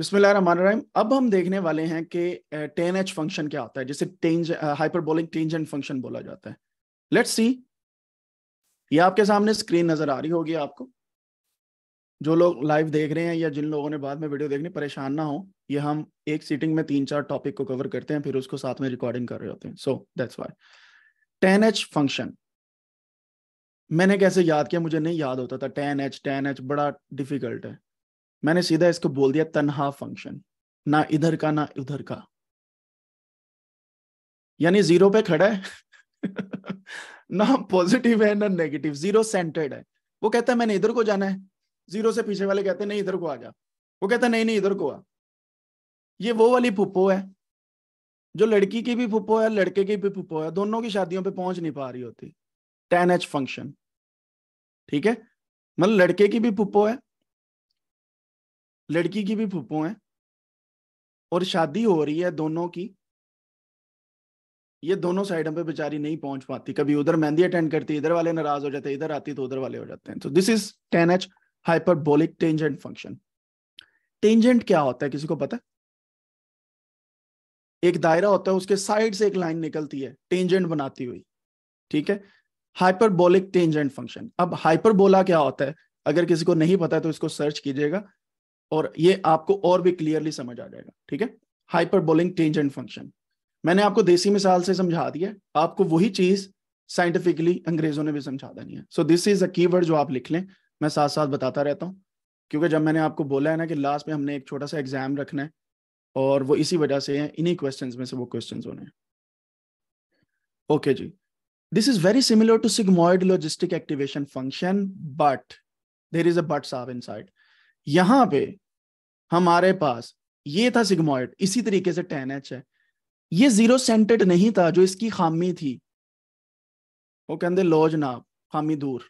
बिस्मिल्लाहिर्रहमानिर्रहीम अब हम देखने वाले हैं कि टेन एच फंक्शन क्या होता है जिसे टेंज हाइपरबोलिक टेंजेंट फंक्शन बोला जाता है लेट्स सी ये आपके सामने स्क्रीन नजर आ रही होगी आपको जो लोग लाइव देख रहे हैं या जिन लोगों ने बाद में वीडियो देखने परेशान ना हो ये हम एक सीटिंग में तीन चार टॉपिक को कवर करते हैं फिर उसको साथ में रिकॉर्डिंग कर रहे होते हैं so that's why tan h function मैंने कैसे याद किया मुझे नहीं याद होता था टेन एच टेन एच बड़ा डिफिकल्ट है मैंने सीधा इसको बोल दिया तनहा फंक्शन ना इधर का ना उधर का यानी जीरो पे खड़ा है ना पॉजिटिव है ना नेगेटिव जीरो सेंटर्ड है वो कहता है मैंने इधर को जाना है जीरो से पीछे वाले कहते हैं नहीं इधर को आ जा वो कहता है नहीं नहीं इधर को आ ये वो वाली फुप्पो है जो लड़की की भी फुप्पो है लड़के की भी पुप्पो है दोनों की शादियों पे पहुंच नहीं पा रही होती टेन एच फंक्शन ठीक है मतलब लड़के की भी पुप्पो है लड़की की भी फूफो है और शादी हो रही है दोनों की ये दोनों साइड पे बेचारी नहीं पहुंच पाती कभी उधर मेहंदी अटेंड करती इधर वाले नाराज हो जाते हैं इधर आती तो उधर वाले हो जाते हैं तो this is tan h hyperbolic tangent function tangent क्या होता है किसी को पता एक दायरा होता है उसके साइड से एक लाइन निकलती है टेंजेंट बनाती हुई ठीक है हाइपरबोलिक टेंजेंट फंक्शन अब हाइपरबोला क्या होता है अगर किसी को नहीं पता है तो इसको सर्च कीजिएगा और ये आपको और भी क्लियरली समझ आ जाएगा ठीक है हाइपरबोलिंग टेंजेंट फंक्शन मैंने आपको देसी मिसाल से समझा दिया आपको वही चीज साइंटिफिकली अंग्रेजों ने भी समझा देनी है so this is a keyword जो आप लिख लें मैं साथ साथ बताता रहता हूँ क्योंकि जब मैंने आपको बोला है ना कि लास्ट में हमने एक छोटा सा एग्जाम रखना है और वो इसी वजह से है इन्हीं क्वेश्चंस में से वो क्वेश्चंस होने हैं ओके okay जी this is very similar to sigmoid logistic activation function but there is a but साफ इन साइड यहां पे हमारे पास ये था सिग्मोइड इसी तरीके से टेन एच है ये जीरो सेंटेड नहीं था जो इसकी खामी थी वो कहते लो जनाब खामी दूर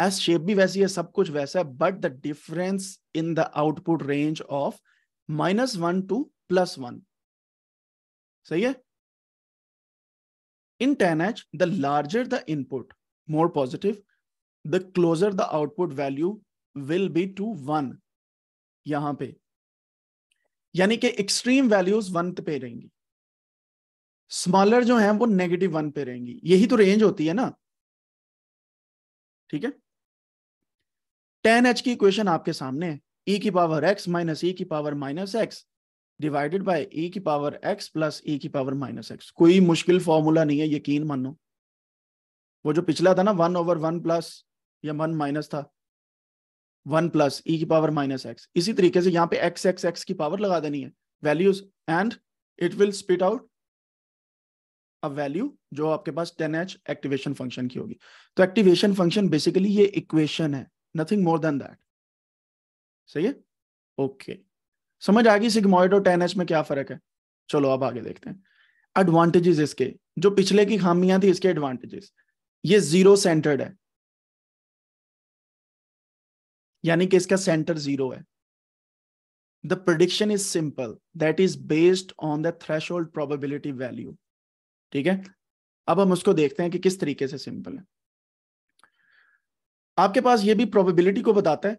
एस शेप भी वैसी है सब कुछ वैसा है but the difference in the output range of minus one to plus one सही है tan h the larger the input more positive the closer the output value will be to one यहां पे यानी कि एक्सट्रीम वैल्यूज वन पे रहेंगी smaller जो है वो नेगेटिव वन पे रहेंगी यही तो रेंज होती है ना ठीक है टेन एच की इक्वेशन आपके सामने है ई e की पावर एक्स माइनस ई की power minus x divided by e की पावर एक्स प्लस ई की पावर माइनस एक्स कोई मुश्किल फॉर्मूला नहीं है यकीन मानो वो जो पिछला था ना वन ओवर वन प्लस या वन माइनस था वन प्लस ई e की पावर माइनस एक्स इसी तरीके से यहाँ पे एक्स एक्स एक्स की पावर लगा देनी है values and it will spit out a value जो आपके पास टेन एच एक्टिवेशन फंक्शन की होगी तो एक्टिवेशन फंक्शन बेसिकली ये इक्वेशन है नथिंग मोर देन दैट सही है ओके okay. समझ आ गई सिग्मोइड और टेन एच में क्या फर्क है चलो अब आगे देखते हैं एडवांटेजेस इसके जो पिछले की खामियां थी इसके एडवांटेजेस ये जीरो सेंटर्ड है यानी कि इसका सेंटर जीरो है the prediction is simple that is based on the threshold probability value ठीक है अब हम उसको देखते हैं कि किस तरीके से सिंपल है आपके पास ये भी प्रोबेबिलिटी को बताता है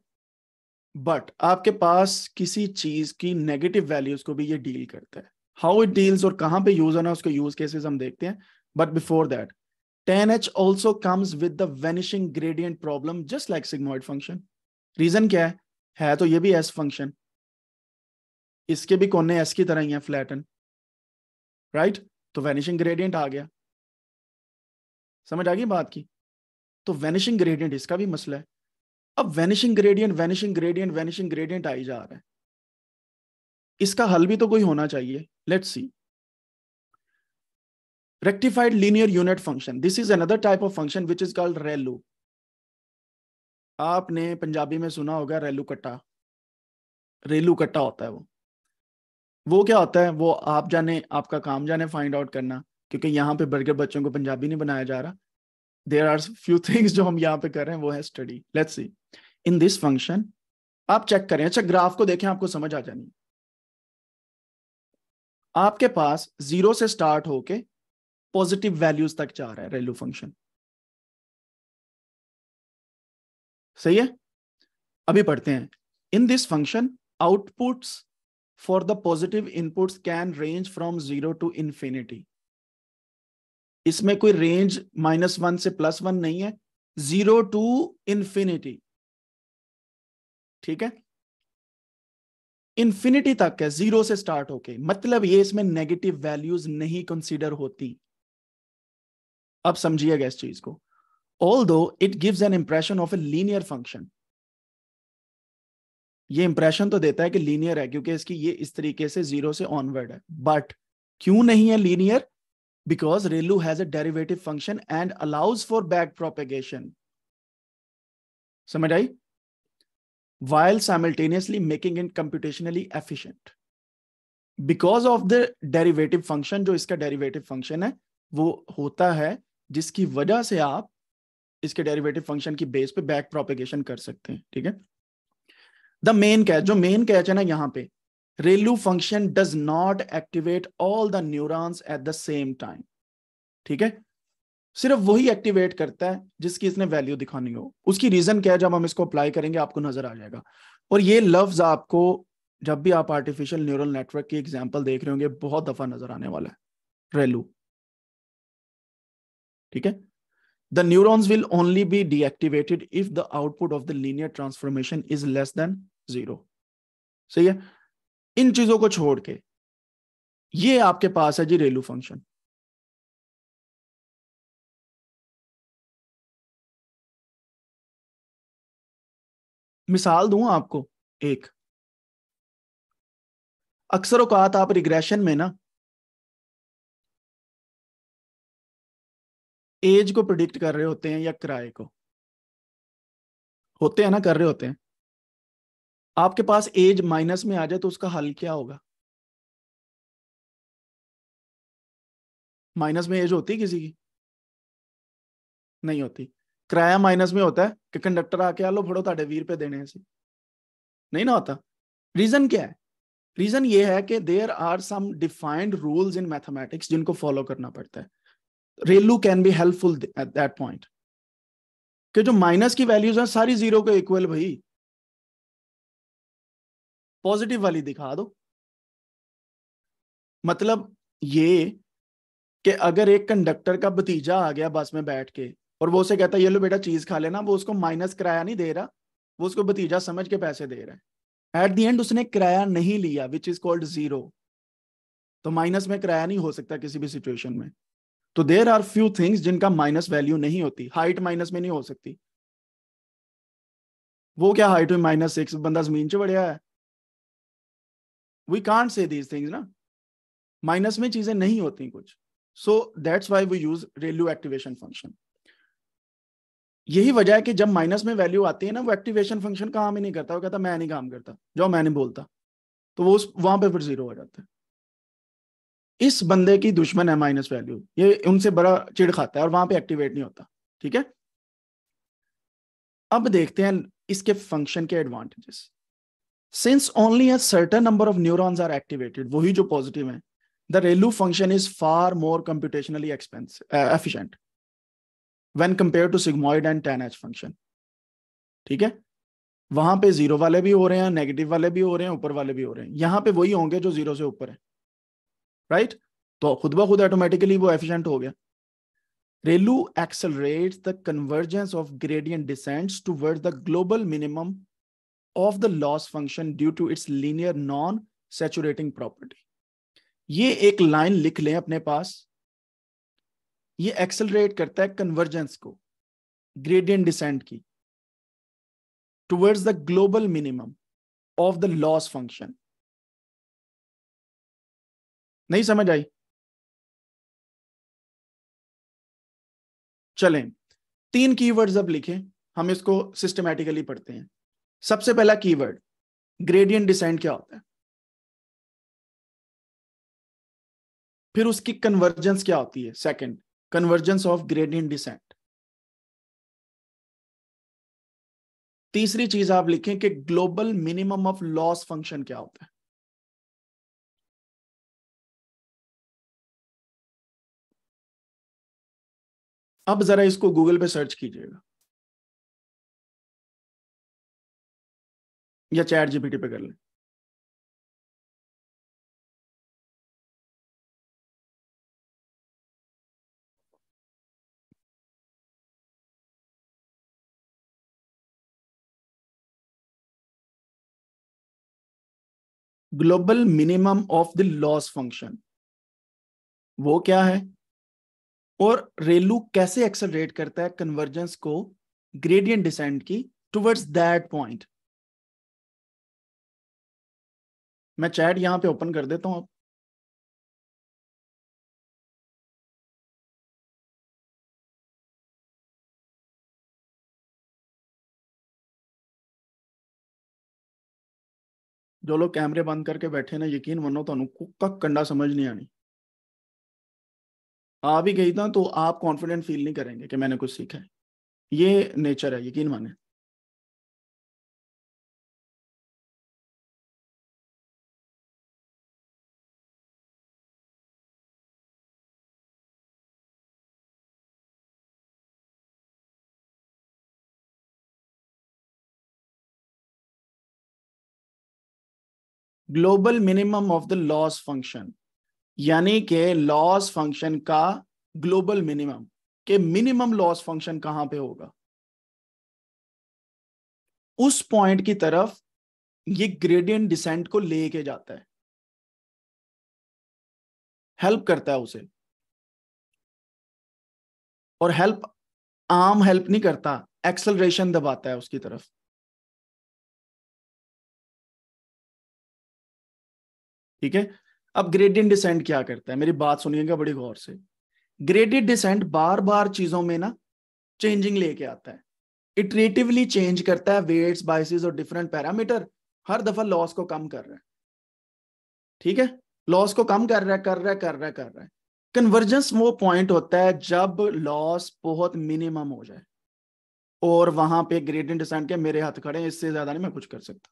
बट आपके पास किसी चीज की नेगेटिव वैल्यूज को भी ये डील करता है हाउ इट डील्स और कहां पे यूज होना उसको यूज केसेस हम देखते हैं but before that tan h also comes with the vanishing gradient problem just like sigmoid function reason क्या है है तो ये भी एस फंक्शन इसके भी कोने एस की तरह ही है फ्लैटन राइट right? तो वेनिशिंग ग्रेडियंट आ गया समझ आ गई बात की तो वेनिशिंग ग्रेडियंट इसका भी मसला है अब vanishing gradient vanishing gradient vanishing gradient आई जा रहा है इसका हल भी तो कोई होना चाहिए let see rectified linear unit function this is another type of function which is called ReLU आपने पंजाबी में सुना होगा रेलू कट्टा रेलू कट्टा होता है वो वो क्या होता है वो आप जाने आपका काम जाने फाइंड आउट करना क्योंकि यहाँ पे बर्गर बच्चों को पंजाबी नहीं बनाया जा रहा देर आर फ्यू थिंग्स जो हम यहाँ पे कर रहे हैं वो है study let's see in this function आप चेक करें अच्छा ग्राफ को देखें आपको समझ आ जानी आपके पास जीरो से स्टार्ट होके पॉजिटिव वैल्यूज तक जा रहा है रेलू फंक्शन सही है अभी पढ़ते हैं in this function outputs for the positive inputs can range from zero to infinity इसमें कोई रेंज माइनस वन से प्लस वन नहीं है जीरो टू इंफिनिटी ठीक है इंफिनिटी तक है जीरो से स्टार्ट होके मतलब ये इसमें नेगेटिव वैल्यूज नहीं कंसीडर होती अब समझिएगा इस चीज को although it gives an impression of a linear function ये इंप्रेशन तो देता है कि लीनियर है क्योंकि इसकी ये इस तरीके से जीरो से ऑनवर्ड है बट क्यों नहीं है linear because ReLU has a derivative function and allows for back propagation समझ आई while simultaneously making in computationally efficient because of the derivative function जो इसका डेरिवेटिव फंक्शन है वो होता है जिसकी वजह से आप इसके डेरिवेटिव फंक्शन की बेस पे बैक प्रोपेगेशन कर सकते हैं ठीक है द मेन कैच जो मेन कैच है ना यहाँ पे ReLU function does not activate all the neurons at the same time ठीक है सिर्फ वही एक्टिवेट करता है जिसकी इसने वैल्यू दिखानी हो उसकी रीजन क्या है जब हम इसको अप्लाई करेंगे आपको नजर आ जाएगा और ये लफ्ज आपको जब भी आप आर्टिफिशियल न्यूरल नेटवर्क की एग्जाम्पल देख रहे होंगे बहुत दफा नजर आने वाला है रेलू ठीक है The neurons will only be deactivated if the output of the linear transformation is less than zero. सही है इन चीजों को छोड़ के ये आपके पास है जी रेलू फंक्शन मिसाल दू आपको एक अक्सर औकात आप रिग्रेशन में ना एज को प्रिडिक्ट कर रहे होते हैं या किराए को होते हैं ना कर रहे होते हैं आपके पास एज माइनस में आ जाए तो उसका हल क्या होगा माइनस में एज होती किसी की नहीं होती किराया माइनस में होता है कि कंडक्टर आके आ लो फड़ो ताडे वीर रुपए देने से नहीं ना होता रीजन क्या है रीजन ये है कि there are some defined rules in mathematics जिनको फॉलो करना पड़ता है ReLU can be helpful at that point कि जो माइनस की वैल्यूज है सारी जीरो को इक्वल भाई पॉजिटिव वाली दिखा दो मतलब ये कि अगर एक कंडक्टर का भतीजा आ गया बस में बैठ के और वो उसे कहता है ये लो बेटा चीज खा लेना वो उसको माइनस किराया नहीं दे रहा वो उसको भतीजा समझ के पैसे दे रहा है एट दी एंड उसने किराया नहीं लिया विच इज कॉल्ड जीरो तो माइनस में किराया नहीं हो सकता किसी भी सिचुएशन में तो देर आर फ्यू थिंग्स जिनका माइनस वैल्यू नहीं होती हाइट माइनस में नहीं हो सकती वो क्या हाइट में माइनस सिक्स बंदा जमीन च बढ़िया है we can't see these things ना माइनस में चीजें नहीं होती कुछ so that's why we use ReLU activation function यही वजह है कि जब माइनस में वैल्यू आती है ना वो एक्टिवेशन फंक्शन काम ही नहीं करता वो कहता मैं नहीं काम करता जो मैं नहीं बोलता तो वो उस वहां पे फिर जीरो हो जाता है इस बंदे की दुश्मन है माइनस वैल्यू ये उनसे बड़ा चिड़ खाता है और वहां पे एक्टिवेट नहीं होता ठीक है अब देखते हैं इसके फंक्शन के advantages since only a certain number of neurons are activated वही जो पॉजिटिव है the ReLU function is far more computationally expensive efficient when compare to sigmoid and tan h function ठीक है वहां पे जीरो वाले भी हो रहे हैं नेगेटिव वाले भी हो रहे हैं ऊपर वाले भी हो रहे हैं यहां पे वही होंगे जो जीरो से ऊपर है राइट तो खुद ब खुद ऑटोमेटिकली वो एफिशिएंट हो गया ReLU accelerate the convergence of gradient descents toward the global minimum of the loss function due to its linear non saturating property ये एक लाइन लिख लें अपने पास ये एक्सलरेट करता है कन्वर्जेंस को ग्रेडियंट डिसेंट की towards the global minimum of the loss function नहीं समझ आई चलें तीन कीवर्ड्स अब लिखें हम इसको सिस्टमैटिकली पढ़ते हैं सबसे पहला कीवर्ड ग्रेडियंट डिसेंट क्या होता है फिर उसकी कन्वर्जेंस क्या होती है second convergence of gradient descent तीसरी चीज आप लिखें कि global minimum of loss function क्या होता है अब जरा इसको गूगल पे सर्च कीजिएगा या चैट जीपीटी पे कर लें global minimum of the loss function वो क्या है और रेलू कैसे एक्सलरेट करता है कन्वर्जेंस को ग्रेडियंट डिसेंट की टुवर्ड्स दैट पॉइंट मैं चैट यहां पे ओपन कर देता हूं आप जो लोग कैमरे बंद करके बैठे ना यकीन मनो तो कुक का कंडा समझ नहीं आनी आ भी गई ना तो आप कॉन्फिडेंट फील नहीं करेंगे कि मैंने कुछ सीखा है ये नेचर है यकीन माने global minimum of the loss function यानी के लॉस फंक्शन का ग्लोबल मिनिमम के मिनिमम लॉस फंक्शन कहां पे होगा उस पॉइंट की तरफ ये ग्रेडियंट डिसेंट को लेके जाता है हेल्प करता है उसे और हेल्प आम हेल्प नहीं करता एक्सलरेशन दबाता है उसकी तरफ ठीक है अब ग्रेडियंट डिसेंट क्या करता है मेरी बात सुनिएगा बड़ी गौर से ग्रेडियंट डिसेंट बार बार चीजों में ना चेंजिंग लेके आता है इटरेटिवली चेंज करता है वेट्स बाइसिस और डिफरेंट पैरामीटर हर दफा लॉस को कम कर रहा है ठीक है लॉस को कम कर रहा है कर रहा है कर रहा है कर रहा है कन्वर्जेंस वो पॉइंट होता है जब लॉस बहुत मिनिमम हो जाए और वहां पे ग्रेडियंट डिसेंट के मेरे हाथ खड़े हैं इससे ज्यादा नहीं मैं कुछ कर सकता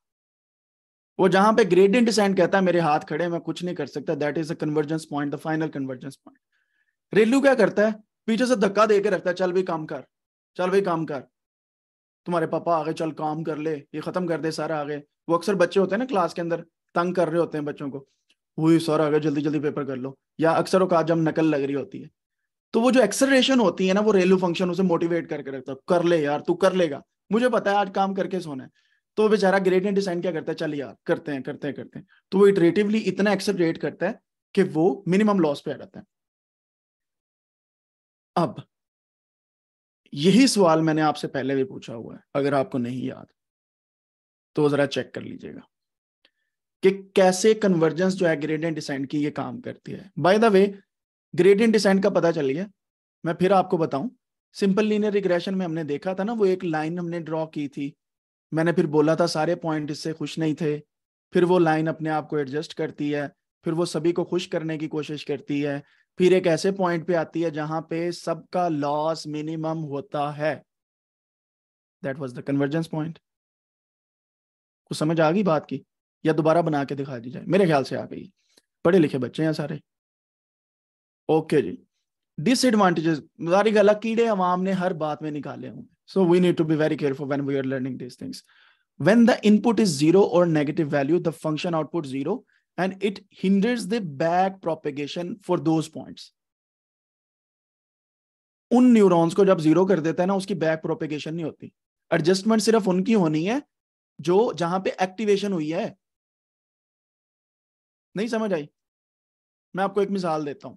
वो जहां पे ग्रेडियंट डिसेंट कहता है मेरे हाथ खड़े मैं कुछ नहीं कर सकता that is a convergence point the final convergence point ReLU क्या करता है पीछे से धक्का दे के रखता है चल भाई काम कर चल भाई काम कर तुम्हारे पापा आगे चल काम कर ले ये खत्म कर दे सारा आगे वो अक्सर बच्चे होते हैं ना क्लास के अंदर तंग कर रहे होते हैं बच्चों को वही सर आगे जल्दी जल्दी पेपर कर लो या अक्सर वो जब नकल लग रही होती है तो वो जो एक्सरेशन होती है ना वो रेलू फंक्शन उसे मोटिवेट करके रखता है कर ले यार तू कर लेगा मुझे पता है आज काम करके सोना है तो बेचारा ग्रेडियंट डिसाइन क्या करता है चल यार करते हैं करते हैं करते हैं तो वो इटरेटिवली इतना एक्सेलरेट करता है कि वो मिनिमम लॉस पे आ जाता है अब यही सवाल मैंने आपसे पहले भी पूछा हुआ है अगर आपको नहीं याद तो जरा चेक कर लीजिएगा कि कैसे कन्वर्जेंस जो है ग्रेडियंट डिसाइन की ये काम करती है by the way gradient descent का पता चल गया मैं फिर आपको बताऊं सिंपल लीनियर रिग्रेशन में हमने देखा था ना वो एक लाइन हमने ड्रॉ की थी मैंने फिर बोला था सारे पॉइंट इससे खुश नहीं थे फिर वो लाइन अपने आप को एडजस्ट करती है फिर वो सभी को खुश करने की कोशिश करती है फिर एक ऐसे पॉइंट पे आती है जहां पे सबका लॉस मिनिमम होता है that was the convergence point कुछ समझ आ गई बात की या दोबारा बना के दिखा दी जाए मेरे ख्याल से आ गई पढ़े लिखे बच्चे हैं सारे ओके जी डिसएडवांटेजेस सारी कीड़े अवाम ने हर बात में निकाले होंगे So we need to be very careful when we are learning these things. When the input is zero or negative value, the function output zero, and it hinders the back propagation for those points. उन neurons को जब zero कर देता है ना उसकी back propagation नहीं होती एडजस्टमेंट सिर्फ उनकी होनी है जो जहां पे एक्टिवेशन हुई है नहीं समझ आई मैं आपको एक मिसाल देता हूं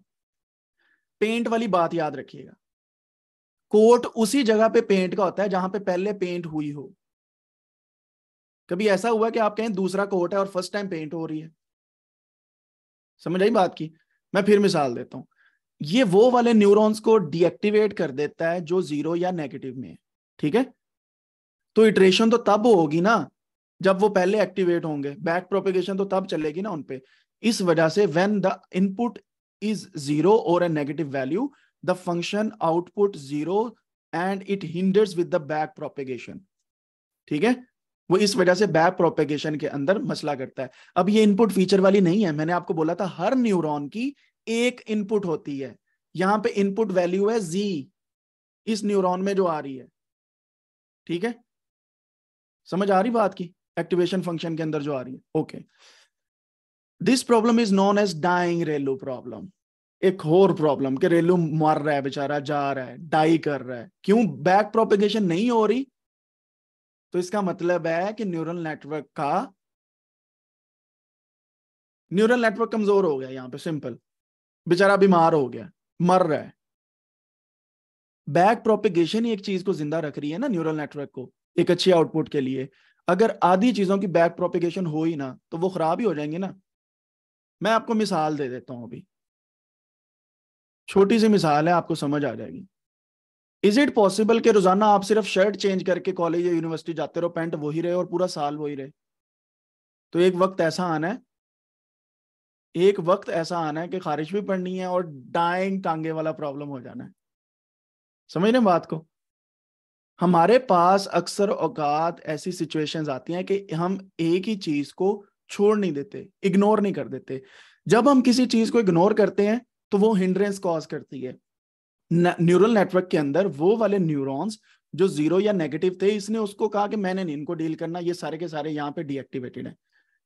पेंट वाली बात याद रखिएगा कोट उसी जगह पे पेंट का होता है जहां पे पहले पेंट हुई हो कभी ऐसा हुआ कि आप कहें दूसरा कोट है और फर्स्ट टाइम पेंट हो रही है समझ आई बात की मैं फिर मिसाल देता हूं ये वो वाले न्यूरॉन्स को डीएक्टिवेट कर देता है जो जीरो या नेगेटिव में है ठीक है तो इटरेशन तो तब होगी ना जब वो पहले एक्टिवेट होंगे बैक प्रोपेगेशन तो तब चलेगी ना उनपे इस वजह से when the input is zero और a negative value the function output zero and it hinders with the back propagation ठीक है वो इस वजह से बैक प्रोपेगेशन के अंदर मसला करता है अब ये इनपुट फीचर वाली नहीं है मैंने आपको बोला था हर न्यूरॉन की एक इनपुट होती है यहाँ पे इनपुट वैल्यू है जी इस न्यूरॉन में जो आ रही है ठीक है समझ आ रही बात की एक्टिवेशन फंक्शन के अंदर जो आ रही है okay this problem is known as dying ReLU problem एक और प्रॉब्लम कि रेलू मर रहा है बेचारा जा रहा है डाई कर रहा है क्यों बैक प्रोपेगेशन नहीं हो रही तो इसका मतलब है कि न्यूरल नेटवर्क का न्यूरल नेटवर्क कमजोर हो गया यहां पे सिंपल बेचारा बीमार हो गया मर रहा है बैक प्रोपिगेशन ही एक चीज को जिंदा रख रही है ना न्यूरल नेटवर्क को एक अच्छी आउटपुट के लिए अगर आधी चीजों की बैक प्रोपिगेशन हो ही ना तो वो खराब ही हो जाएंगे ना मैं आपको मिसाल दे देता हूं अभी छोटी सी मिसाल है आपको समझ आ जाएगी इज इट पॉसिबल कि रोजाना आप सिर्फ शर्ट चेंज करके कॉलेज या यूनिवर्सिटी जाते रहो पेंट वही रहे और पूरा साल वही रहे तो एक वक्त ऐसा आना है एक वक्त ऐसा आना है कि खारिश भी पड़नी है और डाइंग टांगे वाला प्रॉब्लम हो जाना है समझ रहे बात को हमारे पास अक्सर औकात ऐसी सिचुएशंस आती हैं कि हम एक ही चीज को छोड़ नहीं देते इग्नोर नहीं कर देते जब हम किसी चीज को इग्नोर करते हैं तो वो हिंड्रेंस कॉज करती है न्यूरल नेटवर्क के अंदर वो वाले न्यूरॉन्स जो जीरो या नेगेटिव थे इसने उसको कहा कि मैंने नहीं इनको डील करना ये सारे के सारे यहाँ पे डीएक्टिवेटेड है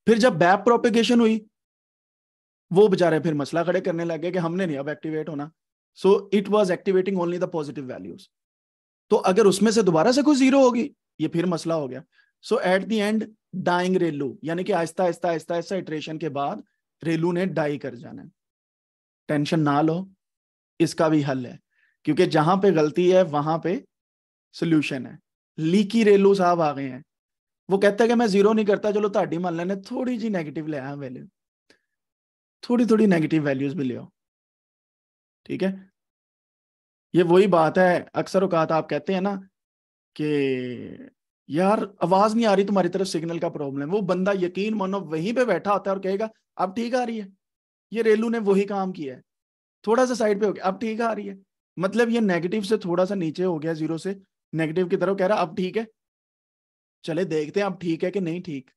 फिर जब बैप प्रोपेगेशन हुई वो बेचारे फिर मसला खड़े करने लगे कि हमने नहीं अब एक्टिवेट होना so it was activating only the positive values तो अगर उसमें से दोबारा से कोई जीरो होगी ये फिर मसला हो गया so at the end dying ReLU यानी कि आहिस्ता आहिस्ता आहिस्ता आहिस्ता इटरेशन के बाद रेलू ने डाई कर जाना है टेंशन ना लो इसका भी हल है क्योंकि जहां पे गलती है वहां पे सोल्यूशन है लीकी रेलू साहब आ गए हैं वो कहते हैं कि मैं जीरो नहीं करता चलो ताड़ी मान लेने थोड़ी जी नेगेटिव ले आया वैल्यू थोड़ी थोड़ी नेगेटिव वैल्यूज भी ले ठीक है ये वही बात है अक्सर अवकात आप कहते हैं ना कि यार आवाज नहीं आ रही तुम्हारी तरफ सिग्नल का प्रॉब्लम वो बंदा यकीन मानो वहीं पे बैठा होता है और कहेगा अब ठीक आ रही है ये रेलू ने वही काम किया है थोड़ा सा साइड पे हो गया अब ठीक आ रही है मतलब ये नेगेटिव से थोड़ा सा नीचे हो गया जीरो से नेगेटिव की तरफ कह रहा अब ठीक है चले देखते हैं अब ठीक है कि नहीं ठीक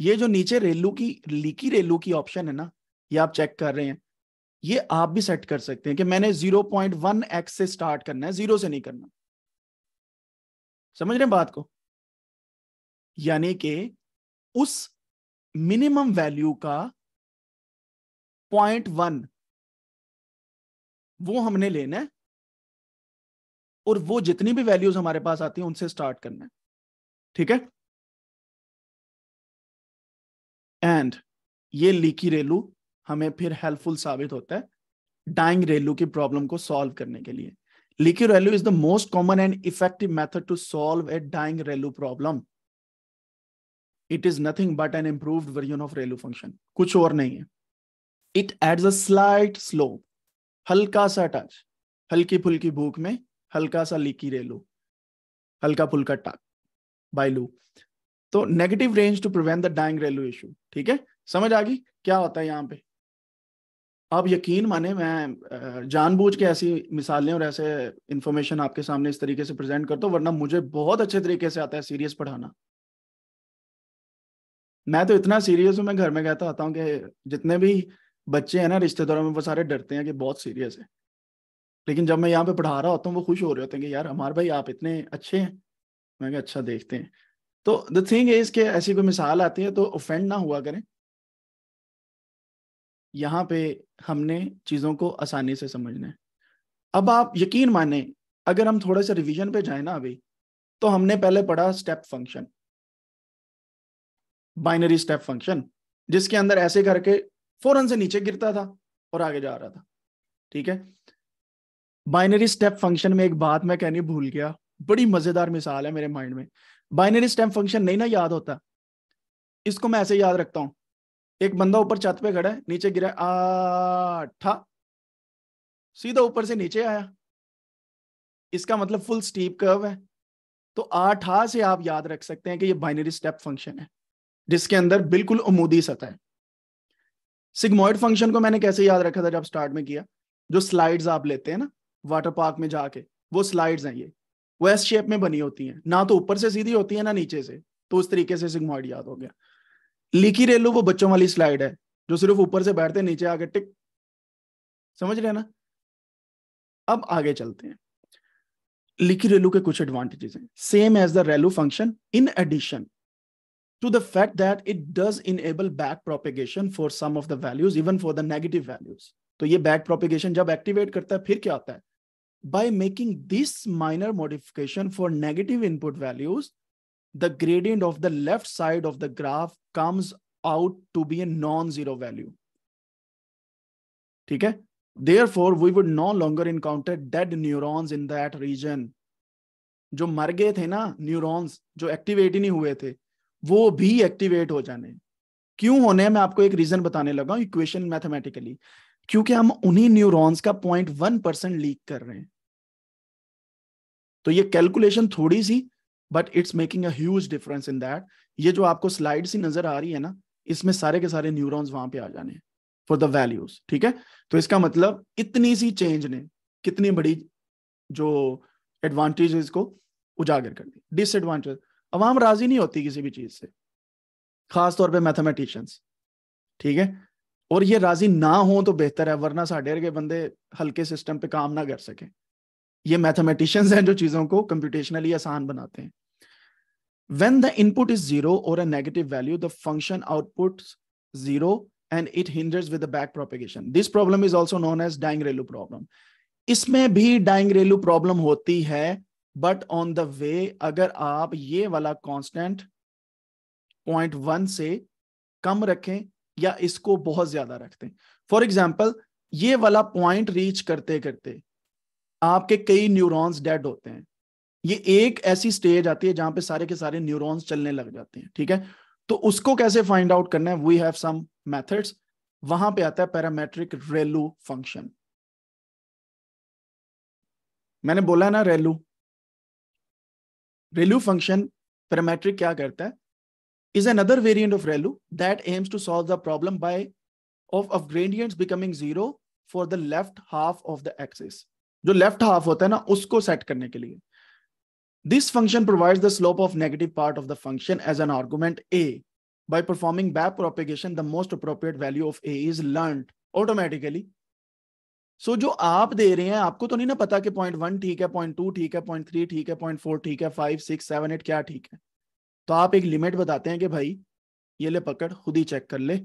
ये जो नीचे रेलू की लीकी रेलू की ऑप्शन है ना ये आप चेक कर रहे हैं ये आप भी सेट कर सकते हैं कि मैंने 0.1 एक्स से स्टार्ट करना है जीरो से नहीं करना समझ रहे हैं बात को यानी कि उस मिनिमम वैल्यू का पॉइंट वन वो हमने लेना है और वो जितनी भी वैल्यूज हमारे पास आती है उनसे स्टार्ट करना है ठीक है एंड ये लीकी रेलू हमें फिर हेल्पफुल साबित होता है डाइंग रेलू की प्रॉब्लम को सॉल्व करने के लिए leaky ReLU is the most common and effective method to solve a dying ReLU problem it is nothing but an improved version of ReLU function कुछ और नहीं है it adds a slight slope हल्का सा touch हल्की फुल्की भूख में हल्का सा लीकी रेलू हल्का फुल्का टक बाइलू तो negative range to prevent the dying ReLU issue ठीक है समझ आ गई क्या होता है यहाँ पे आप यकीन माने मैं जानबूझ के ऐसी मिसालें और ऐसे इंफॉर्मेशन आपके सामने इस तरीके से प्रेजेंट करता हूँ वरना मुझे बहुत अच्छे तरीके से आता है सीरियस पढ़ाना मैं तो इतना सीरियस हूं मैं घर में कहता आता हूँ कि जितने भी बच्चे हैं ना रिश्तेदारों में वो सारे डरते हैं कि बहुत सीरियस है लेकिन जब मैं यहाँ पे पढ़ा रहा होता हूँ वो खुश हो रहे होते हैं कि यार हमारे भाई आप इतने अच्छे हैं मैं अच्छा देखते हैं तो द थिंग इज के ऐसी कोई मिसाल आती है तो ऑफेंड ना हुआ करें यहाँ पे हमने चीज़ों को आसानी से समझना है अब आप यकीन माने अगर हम थोड़े से रिविजन पे जाए ना अभी तो हमने पहले पढ़ा step function binary step function जिसके अंदर ऐसे करके फौरन से नीचे गिरता था और आगे जा रहा था ठीक है बाइनरी स्टेप फंक्शन में एक बात मैं कहनी भूल गया बड़ी मजेदार मिसाल है मेरे माइंड में बाइनरी स्टेप फंक्शन नहीं ना याद होता इसको मैं ऐसे याद रखता हूं एक बंदा ऊपर छत पे खड़ा है नीचे गिरा आठा सीधा ऊपर से नीचे आया इसका मतलब फुल स्टीप कर्व है तो आठा से आप याद रख सकते हैं कि ये बाइनरी स्टेप फंक्शन है जिसके अंदर बिल्कुल उमूदी सतह है सिग्मोइड फंक्शन को मैंने कैसे याद रखा था जब स्टार्ट में किया जो स्लाइड्स आप लेते हैं ना वाटर पार्क में जाके वो स्लाइड्स हैं ये वो एस शेप में बनी होती हैं ना तो ऊपर से सीधी होती है ना नीचे से तो उस तरीके से सिग्मोइड याद हो गया लीकी रेलू वो बच्चों वाली स्लाइड है जो सिर्फ ऊपर से बैठते नीचे आके टिक समझ रहे हैं ना अब आगे चलते हैं लिखी रेलू के कुछ एडवांटेजेस हैं same as the ReLU function in addition to the fact that it does enable back propagation for some of the values even for the negative values तो ये back propagation जब activate करता है फिर क्या होता है by making this minor modification for negative input values, the gradient of the left side of the graph comes out to be a non-zero value. Okay? Therefore, we would no longer encounter dead neurons in that region. जो मर गए थे ना neurons जो activate ही नहीं हुए थे वो भी एक्टिवेट हो जाने क्यों होने मैं आपको एक रीजन बताने लगा इक्वेशन मैथमेटिकली क्योंकि हम उन्हीं न्यूरॉन्स का पॉइंट वन परसेंट लीक कर रहे हैं तो ये कैलकुलेशन थोड़ी सी but it's making a difference in that ये जो आपको स्लाइड सी नजर आ रही है ना इसमें सारे के सारे न्यूरॉन्स वहां पे आ जाने फॉर द वैल्यूज ठीक है तो इसका मतलब इतनी सी चेंज ने कितनी बड़ी जो एडवांटेजेस को उजागर कर दी डिसएडवांटेज अवाम राजी नहीं होती किसी भी चीज से खासतौर पर मैथमेटिशंस ठीक है और ये राजी ना हो तो बेहतर है वरना साढ़े के बंदे हल्के सिस्टम पे काम ना कर सके ये मैथमेटिशियंस हैं जो चीजों को कंप्यूटेशनली आसान बनाते हैं when the input is zero और a negative value the function output zero and it hinders with back propagation this problem is also known as dying ReLU problem इसमें भी डाइंग रेलू प्रॉब्लम होती है but on the way अगर आप ये वाला constant point one से कम रखें या इसको बहुत ज्यादा रखते फॉर एग्जाम्पल ये वाला पॉइंट रीच करते करते आपके कई न्यूरॉन्स डेड होते हैं ये एक ऐसी स्टेज आती है जहां पे सारे के सारे न्यूरॉन्स चलने लग जाते हैं ठीक है तो उसको कैसे फाइंड आउट करना है वी हैव सम मेथड्स वहां पे आता है पैरामेट्रिक रेलू फंक्शन मैंने बोला ना रेलू ReLU function parametric क्या करता है is another variant of ReLU that aims to solve the problem by of, of gradients becoming zero for the left half of the axis. जो left half होता है ना उसको set करने के लिए This function provides the slope of negative part of the function as an argument a. By performing back propagation, the most appropriate value of a is learned automatically सो जो आप दे रहे हैं आपको तो नहीं ना पता कि पॉइंट वन ठीक है पॉइंट टू ठीक है पॉइंट थ्री ठीक है पॉइंट फोर ठीक है फाइव सिक्स सेवन एट क्या ठीक है तो आप एक लिमिट बताते हैं कि भाई ये ले पकड़ खुद ही चेक कर ले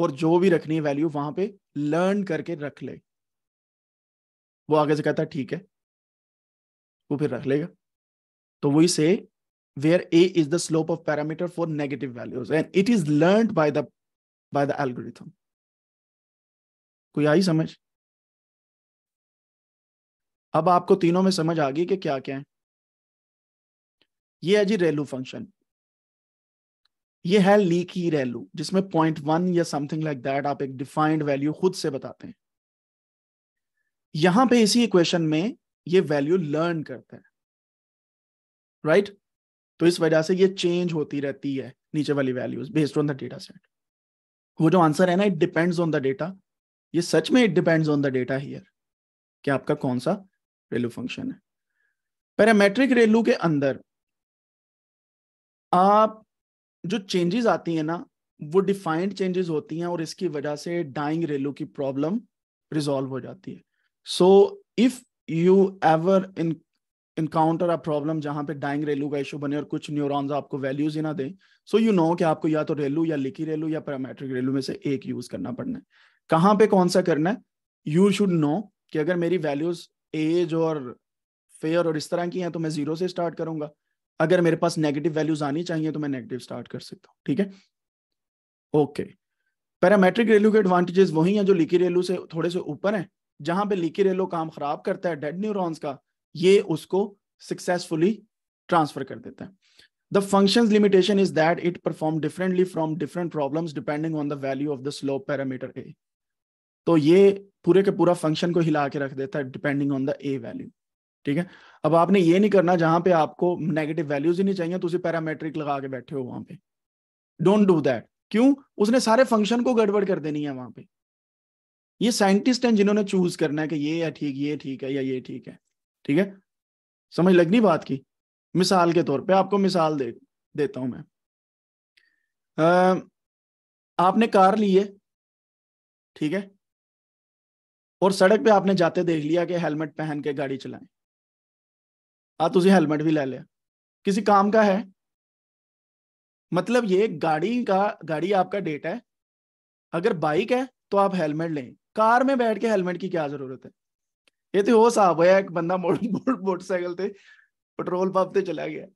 और जो भी रखनी है वैल्यू वहां पे लर्न करके रख ले वो आगे से कहता है ठीक है वो फिर रख लेगा तो वही से where a is the slope of parameter for negative values and it is learn by the by the algorithm कोई आई समझ अब आपको तीनों में समझ आ गई कि क्या क्या है ये है जी रेलू फंक्शन ये है लीकी रेलू जिसमें पॉइंट वन या समथिंग लाइक दैट आप एक डिफाइंड वैल्यू खुद से बताते हैं यहां पे इसी इक्वेशन में ये वैल्यू लर्न करता है राइट right? तो इस वजह से ये चेंज होती रहती है नीचे वाली values based on the data set वो जो आंसर है ना it depends on the data ये सच में it depends on the data here कि आपका कौन सा रेलू फंक्शन है पैरामेट्रिक रेलू के अंदर आप जो चेंजेस आती है ना वो डिफाइंड चेंजेस होती हैं और इसकी वजह से डाइंग रेलू की प्रॉब्लम रिजॉल्व हो जाती है so if you ever in encounter a problem जहां पे डाइंग रेलू का इशू बने और कुछ न्यूरॉन्स आपको वैल्यूज ही ना दें सो यू नो कि आपको या तो रेलू या लिखी रेलू या पैरामेट्रिक रेलू में से एक यूज करना पड़ना है कहाँ पे कौन सा करना है यू शुड नो कि अगर मेरी वैल्यूज एज और फेयर और इस तरह की हैं तो मैं जीरो से स्टार्ट करूंगा अगर मेरे पास नेगेटिव वैल्यूज आनी चाहिए तो मैं नेगेटिव स्टार्ट कर सकता हूँ ठीक है ओके पैरामेट्रिक रेलू के एडवांटेजेस वही हैं जो लीकी रेलू से थोड़े से ऊपर हैं जहां पे लीकी रेलो काम खराब करता है डेड न्यूरॉन्स का ये उसको सक्सेसफुली ट्रांसफर कर देता है the function limitation is that it perform differently from different problem depending on the value of the slope parameter a तो ये पूरे के पूरा फंक्शन को हिला के रख देता है depending on the a value ठीक है अब आपने ये नहीं करना जहां पे आपको नेगेटिव वैल्यूज ही नहीं चाहिए तो उसे पैरामेट्रिक लगा के बैठे हो वहां पे डोंट डू दैट क्यों उसने सारे फंक्शन को गड़बड़ कर देनी है वहां पे ये साइंटिस्ट हैं जिन्होंने चूज करना है कि ये है ठीक ये ठीक है या ये ठीक है ठीक है समझ लगनी बात की मिसाल के तौर पे आपको मिसाल दे देता हूं मैं आ, आपने कार ली है ठीक है और सड़क पे आपने जाते देख लिया कि हेलमेट पहन के गाड़ी चलाएं आ हाँ, तुझे हेलमेट भी ले लिया किसी काम का है मतलब ये गाड़ी का गाड़ी आपका डेटा है अगर बाइक है तो आप हेलमेट लें कार में बैठ के हेलमेट की क्या जरूरत है ये तो हो साहब है एक बंदा मोटरसाइकिल मोड़, मोड़, से पेट्रोल पंप से चला गया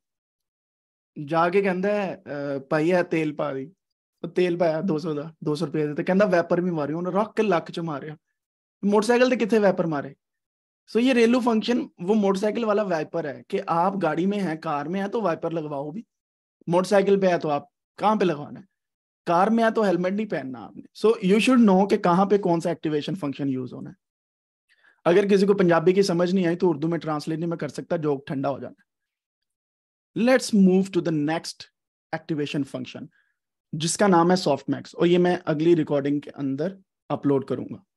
जाके कहता है पाई है तेल पा दी तेल पाया 200 ਦਾ दो सौ ਦੇ ਤੇ ਕਹਿੰਦਾ ਵੈਪਰ ਵੀ ਮਾਰਿਓ ਉਹਨੇ ਰੱਖ ਕੇ ਲੱਕ ਚ ਮਾਰਿਆ मोटरसाइकिल तो कितने वैपर मारे सो so, ये रेलू फंक्शन वो मोटरसाइकिल वाला वाइपर है कि आप गाड़ी में है कार में है तो वाइपर लगवाओ भी मोटरसाइकिल पे है तो आप कहाँ पे लगवाना है कार में है तो हेलमेट नहीं पहनना आपने सो यू शुड नो कि कहाँ पे कौन सा एक्टिवेशन फंक्शन यूज होना है अगर किसी को पंजाबी की समझ नहीं आई तो उर्दू में ट्रांसलेट नहीं मैं कर सकता जोक ठंडा हो जाना let's move to the next activation function जिसका नाम है सॉफ्ट मैक्स और ये मैं अगली रिकॉर्डिंग के अंदर अपलोड करूंगा